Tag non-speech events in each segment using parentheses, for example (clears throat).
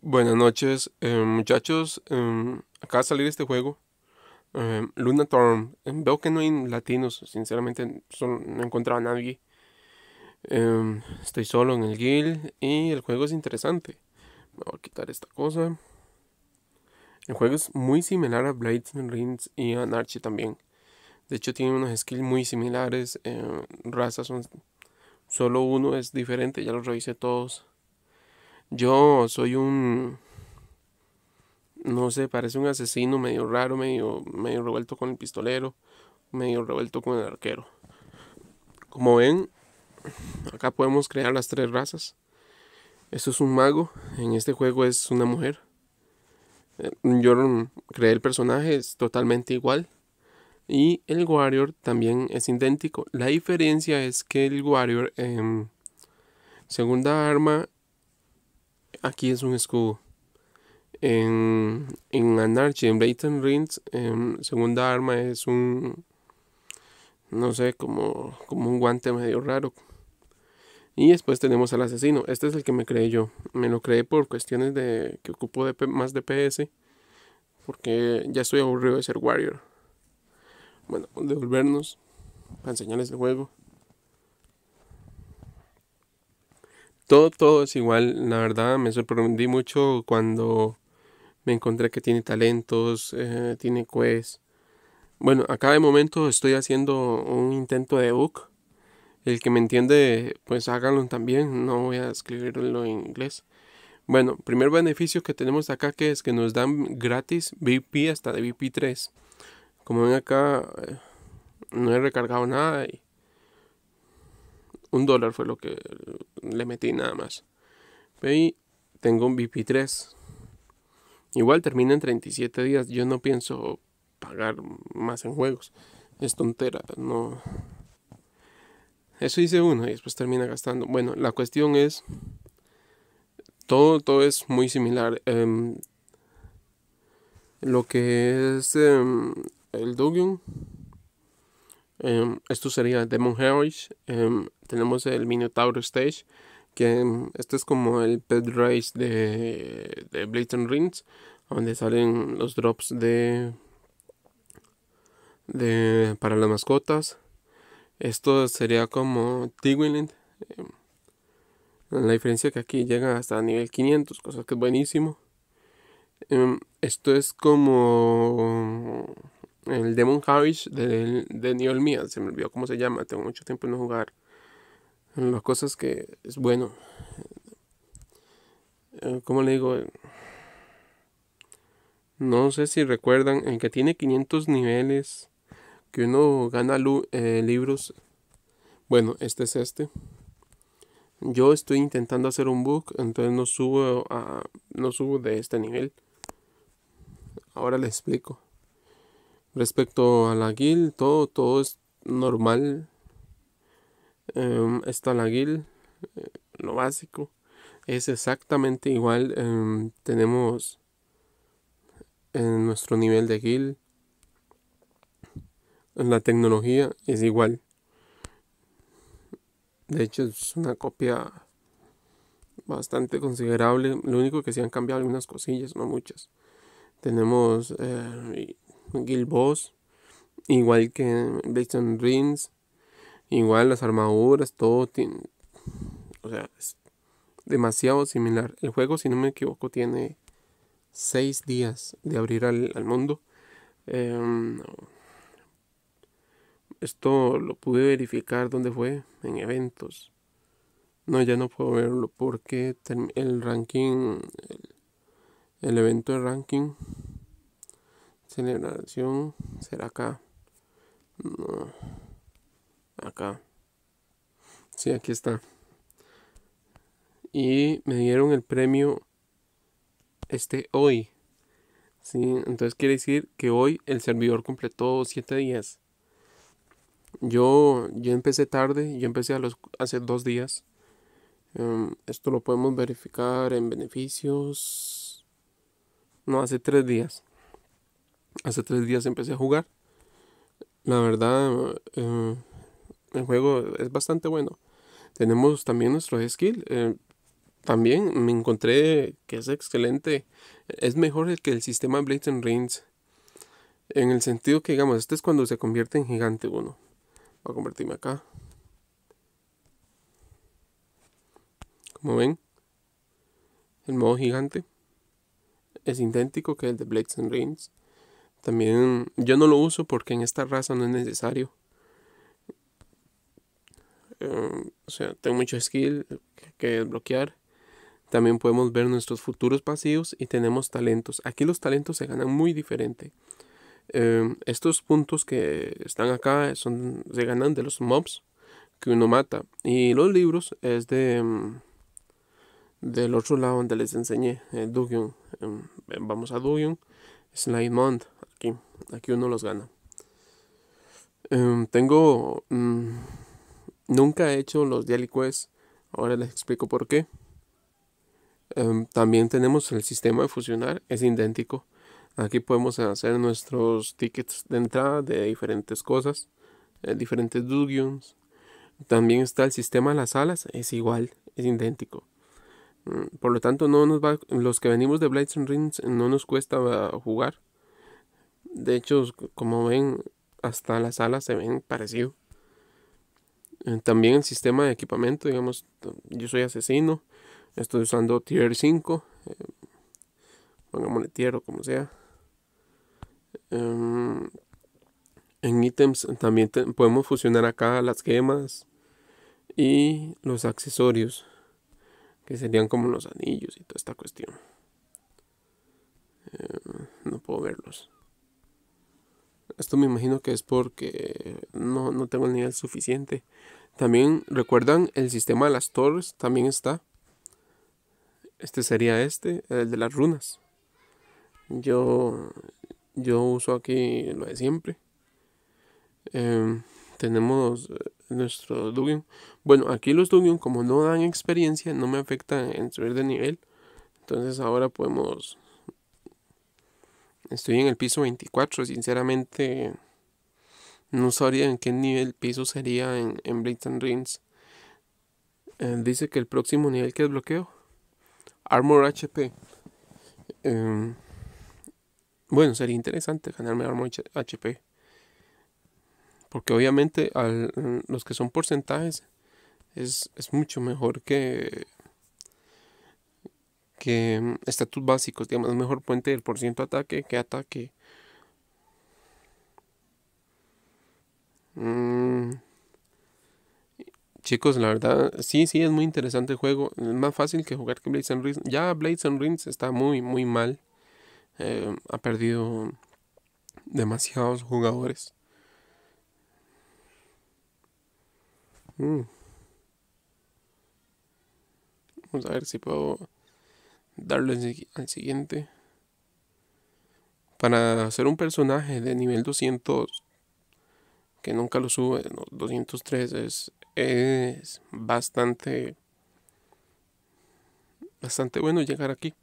Buenas noches, eh, muchachos. Eh, acaba de salir este juego. Eh, Luna eh, veo que no hay latinos. Sinceramente, no encontraba a nadie. estoy solo en el guild. Y el juego es interesante. voy a quitar esta cosa. El juego es muy similar a Blades and Rings y a Narchi también. De hecho, tiene unos skills muy similares. razas son. Solo uno es diferente. Ya los revisé todos. Yo soy un... No sé, parece un asesino medio raro, medio, medio revuelto con el pistolero, medio revuelto con el arquero. Como ven, acá podemos crear las tres razas. Esto es un mago, en este juego es una mujer. Eh, yo creé el personaje, es totalmente igual. Y el Warrior también es idéntico. La diferencia es que el Warrior, em, segunda arma, aquí es un escudo. En, en Anarchy, en Blatant Rings, en em, segunda arma es un. No sé, como, como un guante medio raro. Y después tenemos al asesino. Este es el que me creé yo. Me lo creé por cuestiones de que ocupo de, más DPS. Porque ya estoy aburrido de ser Warrior. Bueno, devolvernos para enseñarles el juego. todo, todo es igual. La verdad, me sorprendí mucho cuando me encontré que tiene talentos, eh, tiene quests. Bueno, acá de momento estoy haciendo un intento de book. El que me entiende, pues háganlo también. No voy a escribirlo en inglés. Bueno, primer beneficio que tenemos acá que es que nos dan gratis VP hasta de VP3. Como ven acá, eh, no he recargado nada y un dólar fue lo que le metí nada más. Y tengo un vp 3 Igual termina en 37 días. Yo no pienso pagar más en juegos. Es tontera, no. Eso hice uno y después termina gastando. Bueno, la cuestión es. Todo, todo es muy similar. Em, lo que es em, el Dugion Em, esto sería Demon Heroes. Em, tenemos el Minotaur Stage, que em, este es como el pet race de, de Rings, donde salen los drops de, de para las mascotas. Esto sería como Tigwiland. la diferencia que aquí llega hasta nivel 500, cosa que es buenísimo. esto es como el Demon Harris de, de Neil se me olvidó cómo se llama, tengo mucho tiempo en jugar. Las cosas que es bueno. Eh, ¿Cómo le digo? No sé si recuerdan, el que tiene 500 niveles, que uno gana eh, libros. Bueno, este es este. Yo estoy intentando hacer un book, entonces no subo, a, no subo de este nivel. Ahora les explico. Respecto a la guild, todo, todo es normal. Em, está la guild, eh, lo básico. Es exactamente igual. Em, tenemos en nuestro nivel de guild. La tecnología es igual. De hecho, es una copia bastante considerable. Lo único que se han cambiado algunas cosillas, no muchas. Tenemos eh, Guild Boss, igual que and Rings, igual las armaduras, todo tiene, o sea, es demasiado similar. El juego, si no me equivoco, tiene 6 días de abrir al, mundo. Em, esto lo pude verificar ¿dónde fue, en eventos. No, ya no puedo verlo porque el ranking, el, el evento de ranking generación será acá. No. Acá. Sí, aquí está. Y me dieron el premio este hoy. Sí, entonces quiere decir que hoy el servidor completó 7 días. Yo, yo empecé tarde, yo empecé a hace dos días. Em, esto lo podemos verificar en beneficios. No, hace tres días hace tres días empecé a jugar. La verdad, eh, el juego es bastante bueno. Tenemos también nuestro skill. Eh, también me encontré que es excelente. Es mejor que el sistema Blades and Rings. En el sentido que, digamos, este es cuando se convierte en gigante uno. Voy a convertirme acá. Como ven, el modo gigante es idéntico que el de Blades and Rings. También yo no lo uso porque en esta raza no es necesario. Eh, o sea, tengo mucho skill que desbloquear. También podemos ver nuestros futuros pasivos y tenemos talentos. Aquí los talentos se ganan muy diferente. Eh, estos puntos que están acá son, se ganan de los mobs que uno mata. Y los libros es de mm, del otro lado donde les enseñé, eh, Dugion. vamos a Dugion, Slime Mond. Aquí uno los gana. Em, tengo... Mm, nunca he hecho los daily quests. Ahora les explico por qué. Em, también tenemos el sistema de fusionar. Es idéntico. Aquí podemos hacer nuestros tickets de entrada de diferentes cosas. Eh, diferentes dungeons También está el sistema de las alas. Es igual. Es idéntico. Mm, por lo tanto, no nos va, los que venimos de Blades and Rings no nos cuesta ah, jugar. De hecho, como ven, hasta las alas se ven parecido. Eh, también el sistema de equipamiento, digamos, yo soy asesino, estoy usando tier 5, eh, pongámosle tier o como sea. Em, en ítems también podemos fusionar acá las gemas y los accesorios, que serían como los anillos y toda esta cuestión. Em, no puedo verlos. Esto me imagino que es porque no, tengo el nivel suficiente. También, ¿recuerdan? El sistema de las torres también está. Este sería este, el de las runas. Yo, yo uso aquí lo de siempre. Em, tenemos eh, nuestro Dugan. Bueno, aquí los Dugion, como no dan experiencia, no me afecta en subir de nivel. Entonces ahora podemos Estoy en el piso 24, sinceramente no sabría en qué nivel piso sería en, en and Rings. Eh, dice que el próximo nivel que desbloqueo, Armor HP. Em, bueno, sería interesante ganarme Armor HP. Porque obviamente al, los que son porcentajes es, es mucho mejor que que mm, estatus básicos, digamos, mejor puente del por ciento ataque que ataque. Mm. Chicos, la verdad, sí, sí, es muy interesante el juego. Es más fácil que jugar que Blades and Rings. Ya Blades and Rings está muy, muy mal. Eh, ha perdido demasiados jugadores. Mm. Vamos a ver si puedo darle al siguiente. Para hacer un personaje de nivel 200, que nunca lo sube, 203 es, es bastante, bastante bueno llegar aquí.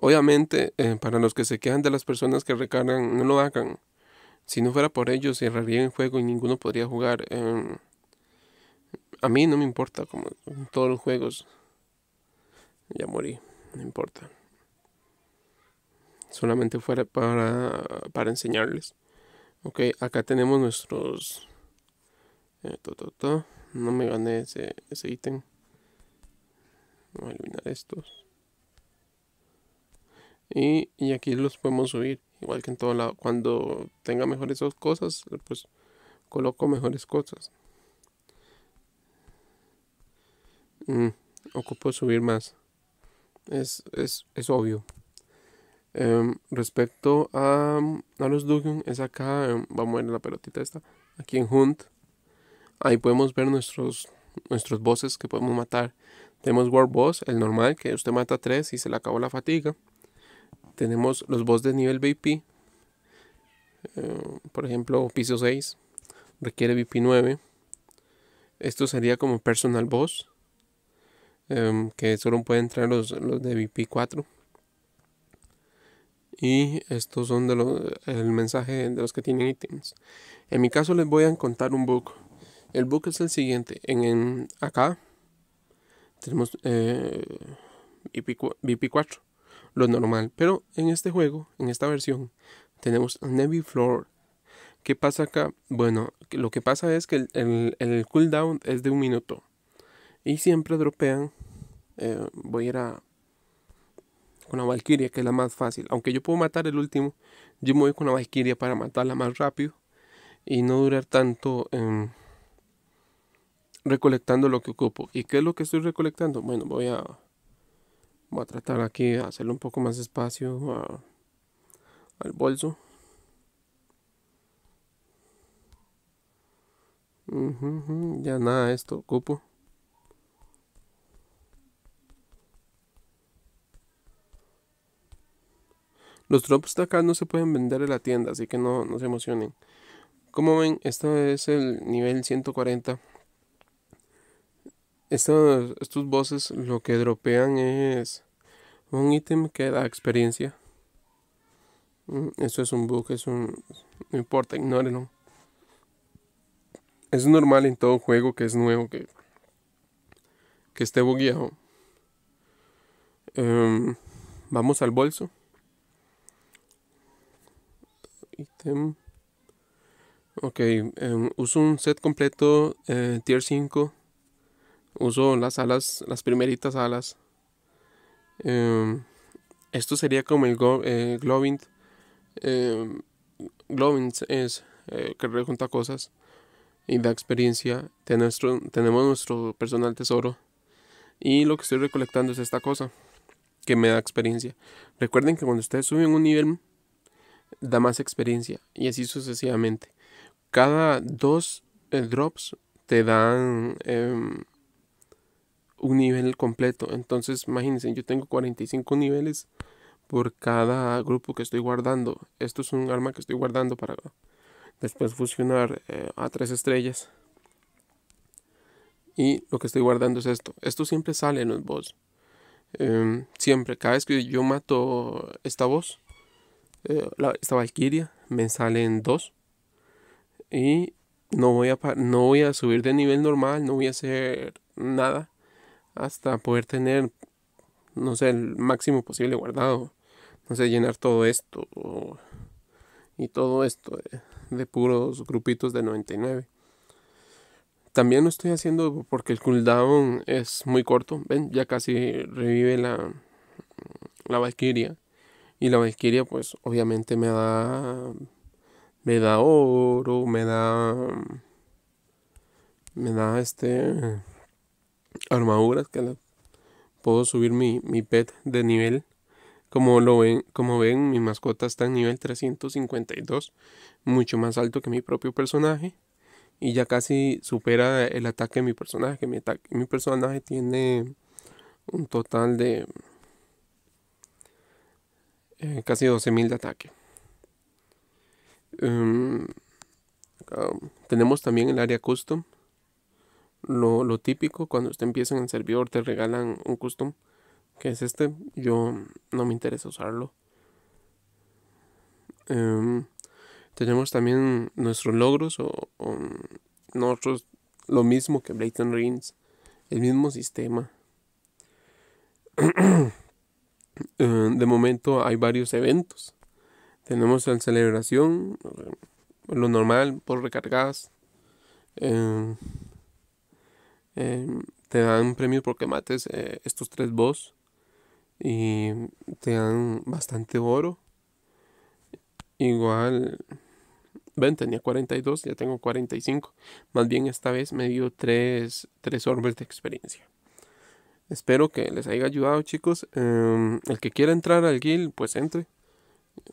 Obviamente, eh, para los que se quedan de las personas que recargan, no lo hagan. Si no fuera por ellos, cerraría el juego y ninguno podría jugar. En. Em, a mí no me importa, como en todos los juegos. Ya morí, no importa. Solamente fuera para, para enseñarles. Ok, acá tenemos nuestros... Eh, no me gané ese, ítem. voy a eliminar estos. Y, y, aquí los podemos subir. Igual que en todo lado. Cuando tenga mejores cosas, pues coloco mejores cosas. Mm, ocupo subir más. Es, obvio. Em, respecto a, a los Dugan, es acá, em, vamos a ver la pelotita esta, aquí en Hunt. Ahí podemos ver nuestros, nuestros bosses que podemos matar. Tenemos World Boss, el normal, que usted mata 3 y se le acabó la fatiga. Tenemos los boss de nivel VIP. Em, por ejemplo, piso 6 requiere VIP 9. Esto sería como personal boss. Em, que solo pueden traer los, los de VP4 y estos son de el mensaje de los que tienen ítems. En mi caso les voy a contar un book. El book es el siguiente. En, acá tenemos eh, VP4, lo normal. Pero en este juego, en esta versión, tenemos Navy Floor. ¿Qué pasa acá? Bueno, lo que pasa es que el, el, el cooldown es de un minuto. Y siempre dropean. Eh, voy a ir a con la valquiria que es la más fácil. Aunque yo puedo matar el último, yo me voy con la valquiria para matarla más rápido y no durar tanto em, recolectando lo que ocupo. ¿Y qué es lo que estoy recolectando? Bueno, voy a, voy a tratar aquí de hacerle un poco más espacio al bolso. ya nada, esto ocupo. Los drops de acá no se pueden vender en la tienda, así que no, se emocionen. Como ven, este es el nivel 140. Estos, estos bosses lo que dropean es un ítem que da experiencia. Mm, esto es un bug, es un... No importa, ignórenlo. Es normal en todo juego que es nuevo que, que esté bugueado. Em, vamos al bolso. Ok, em, uso un set completo eh, tier 5. Uso las alas, las primeritas alas. Em, esto sería como el eh, em, es que eh, rejunta cosas y da experiencia. nuestro, tenemos nuestro personal tesoro. Y lo que estoy recolectando es esta cosa que me da experiencia. Recuerden que cuando ustedes suben un nivel da más experiencia y así sucesivamente. Cada dos eh, drops te dan em, un nivel completo. Entonces, imagínense, yo tengo 45 niveles por cada grupo que estoy guardando. Esto es un arma que estoy guardando para después fusionar eh, a tres estrellas. Y lo que estoy guardando es esto. Esto siempre sale en los boss. Em, siempre, cada vez que yo mato esta voz, eh, esta valquiria me en dos. Y no voy, a, no voy a subir de nivel normal, no voy a hacer nada hasta poder tener, no sé, el máximo posible guardado. No sé, llenar todo esto y todo esto de, puros grupitos de 99. También lo estoy haciendo porque el cooldown es muy corto. Ven, ya casi revive la, la valquiria y la Valkyria, pues obviamente me da. Me da oro, me da. Me da este. Armaduras que puedo subir mi, pet de nivel. Como, lo ven, como ven, mi mascota está en nivel 352, mucho más alto que mi propio personaje. Y ya casi supera el ataque de mi personaje. mi personaje tiene un total de eh, casi 12.000 de ataque. Em, ah, tenemos también el área custom. Lo, típico cuando usted empieza en el servidor te regalan un custom que es este. Yo no me interesa usarlo. Em, tenemos también nuestros logros o, nosotros lo mismo que Blatant Rings, el mismo sistema. (clears throat) Eh, de momento hay varios eventos. Tenemos la celebración, eh, lo normal, por recargadas. Eh, te dan premios porque mates estos tres boss. Y te dan bastante oro. Igual, ven, tenía 42, ya tengo 45. Más bien esta vez me dio tres 3 orbes de experiencia. Espero que les haya ayudado, chicos. Em, el que quiera entrar al guild, pues entre.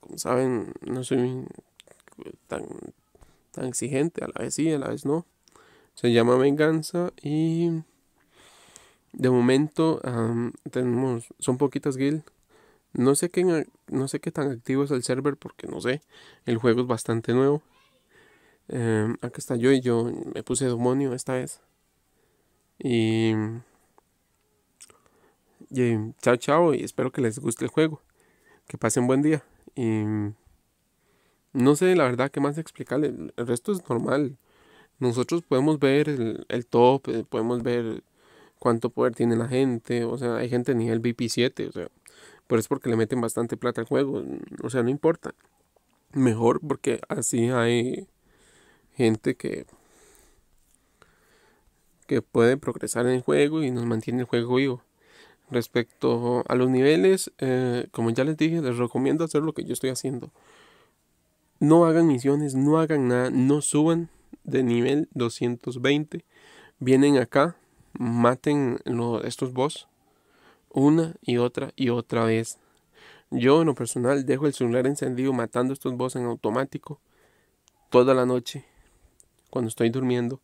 Como saben, no soy tan, tan exigente. A la vez sí, a la vez no. Se llama Venganza y... De momento tenemos, son poquitas guild. No sé, qué, no sé qué tan activo es el server porque no sé. El juego es bastante nuevo. Eh, acá está yo y yo me puse demonio esta vez. Y y chao, chao. Y espero que les guste el juego. Que pasen buen día. Y no sé, la verdad, qué más explicarle. El resto es normal. Nosotros podemos ver el, top, eh, podemos ver cuánto poder tiene la gente. O sea, hay gente en nivel VP7. O sea, pero es porque le meten bastante plata al juego. O sea, no importa. Mejor porque así hay gente que que puede progresar en el juego y nos mantiene el juego vivo. Respecto a los niveles, eh, como ya les dije, les recomiendo hacer lo que yo estoy haciendo. No hagan misiones, no hagan nada, no suban de nivel 220. Vienen acá, maten estos boss una y otra y otra vez. Yo en lo personal dejo el celular encendido matando estos boss en automático toda la noche, cuando estoy durmiendo,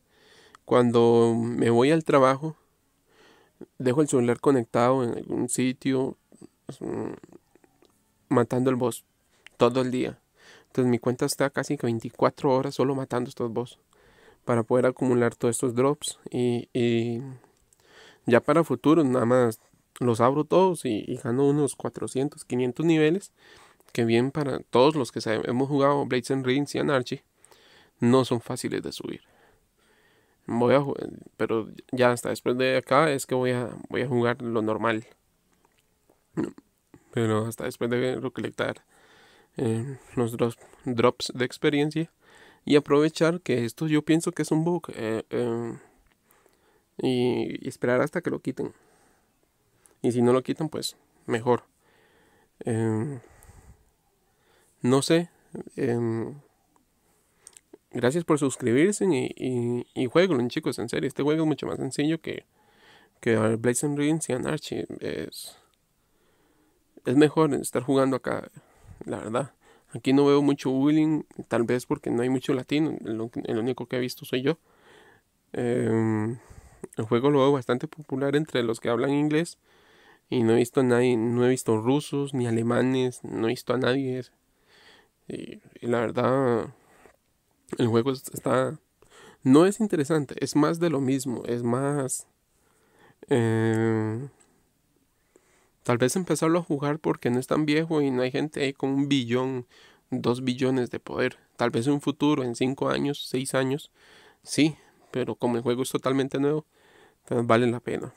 cuando me voy al trabajo dejo el celular conectado en algún sitio, pues, mm, matando el boss todo el día. Entonces mi cuenta está casi que 24 horas solo matando estos boss para poder acumular todos estos drops y, ya para futuro nada más los abro todos y, y, gano unos 400, 500 niveles que bien para todos los que hemos jugado Blades and Rings y Anarchy no son fáciles de subir. Voy a pero ya hasta después de acá es que voy a, voy a jugar lo normal. Pero hasta después de recolectar em, los drops, de experiencia y aprovechar que esto yo pienso que es un bug y esperar hasta que lo quiten. Y si no lo quitan, pues mejor. Em, no sé. Em, gracias por suscribirse y, y, y jueguen, chicos, en serio. Este juego es mucho más sencillo que, que Blades and Rings y Anarchy. Es, es mejor estar jugando acá, la verdad. Aquí no veo mucho bullying, tal vez porque no hay mucho latino. el único que he visto soy yo. Em, el juego lo veo bastante popular entre los que hablan inglés. Y no he visto a nadie, no he visto rusos ni alemanes, no he visto a nadie. y la verdad, el juego está... No es interesante, es más de lo mismo, es más... Eh, tal vez empezarlo a jugar porque no es tan viejo y no hay gente ahí con un billón, dos billones de poder. Tal vez en un futuro, en cinco años, seis años, sí, pero como el juego es totalmente nuevo, vale la pena.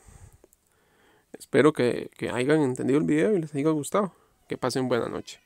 Espero que, que hayan entendido el video y les haya gustado. Que pasen buena noche.